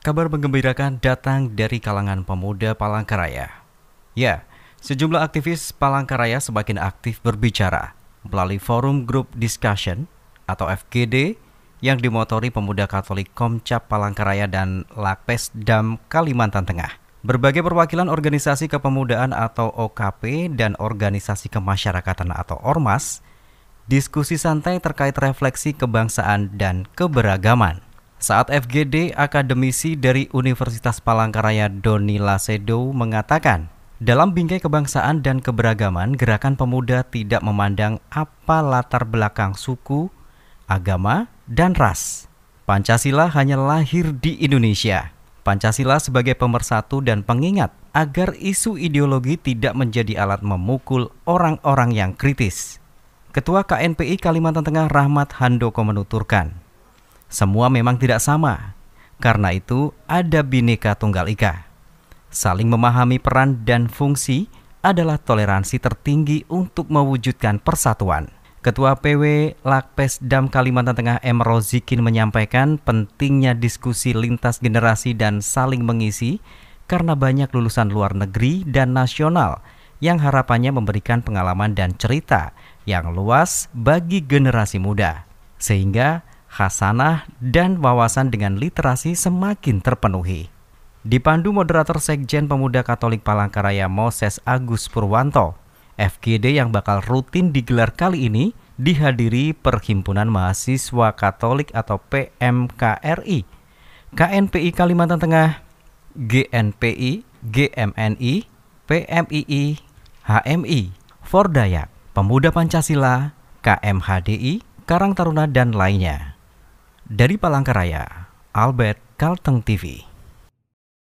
Kabar menggembirakan datang dari kalangan pemuda Palangkaraya. Ya, sejumlah aktivis Palangkaraya semakin aktif berbicara melalui forum group discussion atau FGD yang dimotori pemuda Katolik Komcap Palangkaraya dan Lakpes Dam Kalimantan Tengah. Berbagai perwakilan organisasi kepemudaan atau OKP dan organisasi kemasyarakatan atau ORMAS diskusi santai terkait refleksi kebangsaan dan keberagaman. Saat FGD, akademisi dari Universitas Palangkaraya Doni Lasedo mengatakan, dalam bingkai kebangsaan dan keberagaman, gerakan pemuda tidak memandang apa latar belakang suku, agama, dan ras. Pancasila hanya lahir di Indonesia. Pancasila sebagai pemersatu dan pengingat agar isu ideologi tidak menjadi alat memukul orang-orang yang kritis. Ketua KNPI Kalimantan Tengah Rahmat Handoko menuturkan, semua memang tidak sama. Karena itu ada bineka tunggal ika. Saling memahami peran dan fungsi adalah toleransi tertinggi untuk mewujudkan persatuan. Ketua PW Dam Kalimantan Tengah M. Rozikin menyampaikan pentingnya diskusi lintas generasi dan saling mengisi karena banyak lulusan luar negeri dan nasional yang harapannya memberikan pengalaman dan cerita yang luas bagi generasi muda. Sehingga khasanah, dan wawasan dengan literasi semakin terpenuhi. Dipandu moderator Sekjen Pemuda Katolik Palangkaraya Moses Agus Purwanto, FGD yang bakal rutin digelar kali ini dihadiri Perhimpunan Mahasiswa Katolik atau PMKRI, KNPI Kalimantan Tengah, GNPI, GMNI, PMII, HMI, Fordayak, Pemuda Pancasila, KMHDI, Karang Taruna, dan lainnya. Dari Palangkaraya, Albert Kalteng TV.